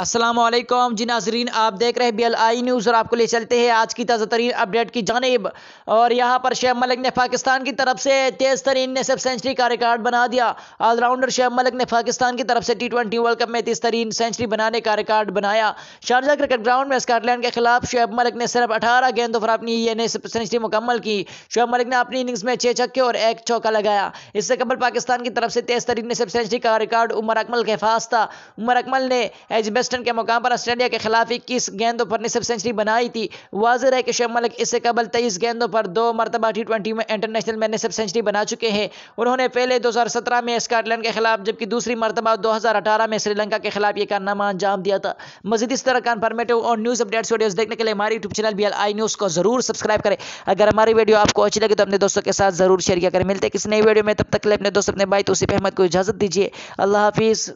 असलम जी नाजरीन आप देख रहे हैं बी एल आई न्यूज़ और आपको ले चलते हैं आज की ताज़ा तरीन अपडेट की जानब और यहाँ पर शेब मलिक ने पाकिस्तान की तरफ से तेज़ तरीन ने सब सेंचुरी का रिकॉर्ड बना दिया ऑलराउंडर शेब मलिक ने पाकिस्तान की तरफ से टी ट्वेंटी वर्ल्ड कप में तेज़ तरीन सेंचुरी बनाने का रिकॉर्ड बनाया शारजा क्रिकेट ग्राउंड में स्कॉटलैंड के खिलाफ शेब मलिक ने सिर्फ अठारह गेंदों पर अपनी ये सेंचुरी मुकम्मल की शेब मलिक ने अपनी इनिंग्स में छः छक्के और एक चौका लगाया इससे कबल पाकिस्तान की तरफ से तेज़ तरीन ने सब सेंचुरी का रिकॉर्ड उमर अकमल के पास था उमर अकमल ने बेस्ट वेस्टर्न के मुकाम पर ऑस्ट्रेलिया के खिलाफ इक्कीस गेंदों पर निसब सेंचुरी बनाई थी वाजह है कि शेब मलिक इससे कबल तेईस गेंदों पर दो मरतबा टी ट्वेंटी में इंटरनेशनल में निसब सेंचुरी बना चुके हैं उन्होंने पहले दो हज़ार सत्रह में स्काटलैंड के खिलाफ जबकि दूसरी मरतबा दो हज़ार अठारह में श्रीलंका के खिलाफ ये कारनामा अंजाम दिया था मजीद इस तरह कानफर्मेटिव और न्यूज़ अपडेट्स वीडियोज़ देखने के लिए हमारे YouTube channel B I news को ज़रूर सब्सक्राइब करें अगर हमारी वीडियो आपको अच्छी लगे तो अपने दोस्तों के साथ ज़रूर शेयर किया करें मिलते किसी नई वीडियो में तब तक के लिए अपने दोस्त अपने भाई तो उसी अहमद को इजाज़त दीजिए अल्लाह हाफिज़